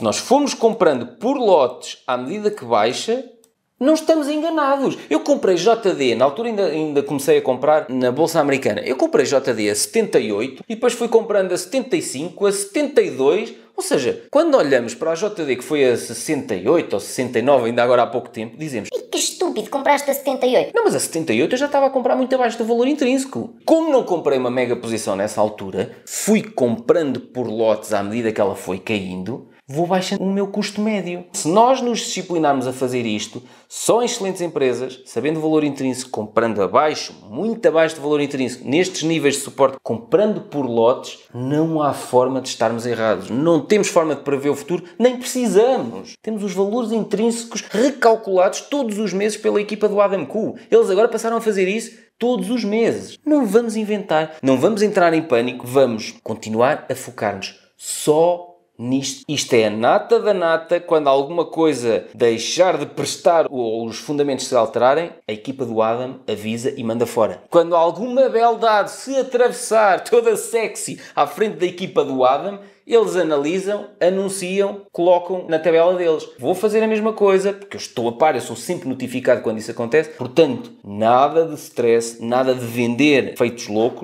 se nós formos comprando por lotes à medida que baixa, não estamos enganados. Eu comprei JD, na altura ainda, ainda comecei a comprar na Bolsa Americana. Eu comprei JD a 78 e depois fui comprando a 75, a 72. Ou seja, quando olhamos para a JD que foi a 68 ou 69, ainda agora há pouco tempo, dizemos: e que estúpido, compraste a 78. Não, mas a 78 eu já estava a comprar muito abaixo do valor intrínseco. Como não comprei uma mega posição nessa altura, fui comprando por lotes à medida que ela foi caindo vou baixando o meu custo médio. Se nós nos disciplinarmos a fazer isto, só em excelentes empresas, sabendo o valor intrínseco, comprando abaixo, muito abaixo do valor intrínseco, nestes níveis de suporte, comprando por lotes, não há forma de estarmos errados. Não temos forma de prever o futuro, nem precisamos. Temos os valores intrínsecos recalculados todos os meses pela equipa do Adam Cool. Eles agora passaram a fazer isso todos os meses. Não vamos inventar, não vamos entrar em pânico, vamos continuar a focar-nos só nisto. Isto é a nata da nata, quando alguma coisa deixar de prestar ou os fundamentos se alterarem, a equipa do Adam avisa e manda fora. Quando alguma beldade se atravessar toda sexy à frente da equipa do Adam, eles analisam, anunciam, colocam na tabela deles. Vou fazer a mesma coisa, porque eu estou a par, eu sou sempre notificado quando isso acontece. Portanto, nada de stress, nada de vender feitos loucos.